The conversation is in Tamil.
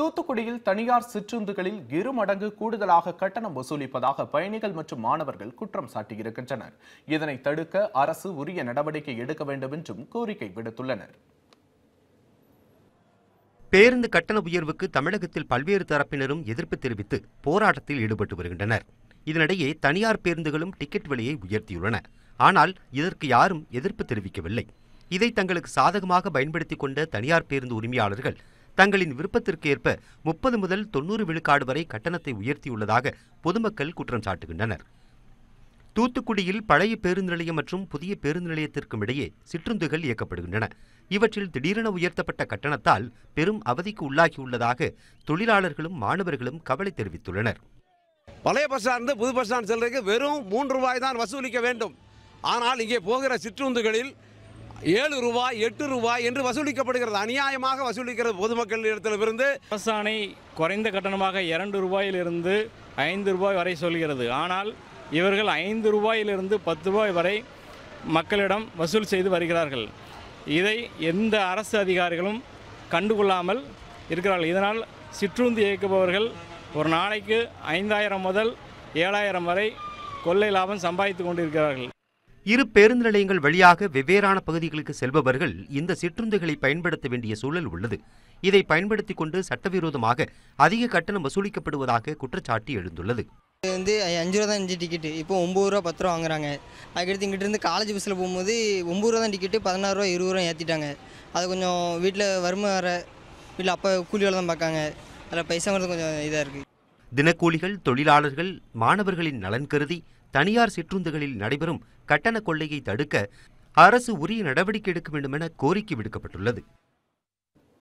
தூத்துக்குடியில் தனியார் சிற்றுந்துகளில் இரு மடங்கு கூடுதலாக கட்டணம் வசூலிப்பதாக பயணிகள் மற்றும் மாணவர்கள் குற்றம் சாட்டியிருக்கின்றனர் இதனை தடுக்க அரசு உரிய நடவடிக்கை எடுக்க வேண்டும் என்றும் கோரிக்கை விடுத்துள்ளனர் பேருந்து கட்டண உயர்வுக்கு தமிழகத்தில் பல்வேறு தரப்பினரும் எதிர்ப்பு தெரிவித்து போராட்டத்தில் ஈடுபட்டு வருகின்றனர் இதனிடையே தனியார் பேருந்துகளும் டிக்கெட் விலையை உயர்த்தியுள்ளன ஆனால் இதற்கு யாரும் எதிர்ப்பு தெரிவிக்கவில்லை இதை தங்களுக்கு சாதகமாக பயன்படுத்தி கொண்ட தனியார் பேருந்து உரிமையாளர்கள் தங்களின் விருப்பத்திற்கேற்ப முப்பது முதல் தொன்னூறு விழுக்காடு வரை கட்டணத்தை உயர்த்தியுள்ளதாக பொதுமக்கள் குற்றம் சாட்டுகின்றனர் தூத்துக்குடியில் பழைய பேருந்து நிலையம் மற்றும் புதிய பேருந்து நிலையத்திற்கும் இடையே சிற்றுந்துகள் இயக்கப்படுகின்றன இவற்றில் திடீரென உயர்த்தப்பட்ட கட்டணத்தால் பெரும் அவதிக்கு உள்ளாகியுள்ளதாக தொழிலாளர்களும் மாணவர்களும் கவலை தெரிவித்துள்ளனர் பழைய பஸ் ஸ்டாண்ட் புது பஸ் ஸ்டாண்ட் செல்றதுக்கு வெறும் மூன்று ரூபாய் தான் வசூலிக்க வேண்டும் ஆனால் இங்கே போகிற சிற்றுந்துகளில் ஏழு ரூபாய் எட்டு ரூபாய் என்று வசூலிக்கப்படுகிறது அநியாயமாக வசூலிக்கிறது பொதுமக்கள் இடத்திலிருந்து அரசாணை குறைந்த கட்டணமாக இரண்டு ரூபாயிலிருந்து ஐந்து ரூபாய் வரை சொல்கிறது ஆனால் இவர்கள் ஐந்து ரூபாயிலிருந்து பத்து ரூபாய் வரை மக்களிடம் வசூல் செய்து வருகிறார்கள் இதை எந்த அரசு அதிகாரிகளும் கண்டுகொள்ளாமல் இருக்கிறார்கள் இதனால் சிற்றுந்து இயக்குபவர்கள் ஒரு நாளைக்கு ஐந்தாயிரம் முதல் ஏழாயிரம் வரை கொள்ளை லாபம் சம்பாதித்து கொண்டிருக்கிறார்கள் இரு பேருந்து நிலையங்கள் வழியாக வெவ்வேறான பகுதிகளுக்கு செல்பவர்கள் இந்த சிற்றுந்துகளை பயன்படுத்த வேண்டிய சூழல் உள்ளது இதை பயன்படுத்திக் கொண்டு சட்டவிரோதமாக அதிக கட்டணம் வசூலிக்கப்படுவதாக குற்றச்சாட்டு எழுந்துள்ளது இது வந்து அஞ்சு ரூபா தான் அஞ்சு டிக்கெட்டு இப்போ ஒம்பது ரூபா பத்து ரூபா வாங்குறாங்க அதுக்கடுத்து இங்கிட்டிருந்து இருந்து காலேஜ் பஸ்ஸில் போகும்போது ஒம்பது ரூபா தான் டிக்கெட்டு பதினாறு ரூபா இருபது ரூபா ஏற்றிட்டாங்க அது கொஞ்சம் வீட்டில் வறுமை வர வீட்டில் அப்போ கூலி வேலை தான் பார்க்காங்க அதில் பைசாங்கிறது கொஞ்சம் இதாக இருக்குது தினக்கூலிகள் தொழிலாளர்கள் மாணவர்களின் நலன் கருதி தனியார் சிற்றுந்துகளில் நடைபெறும் கட்டண கொள்ளையை தடுக்க அரசு உரிய நடவடிக்கை எடுக்க வேண்டும் என கோரிக்கை விடுக்கப்பட்டுள்ளது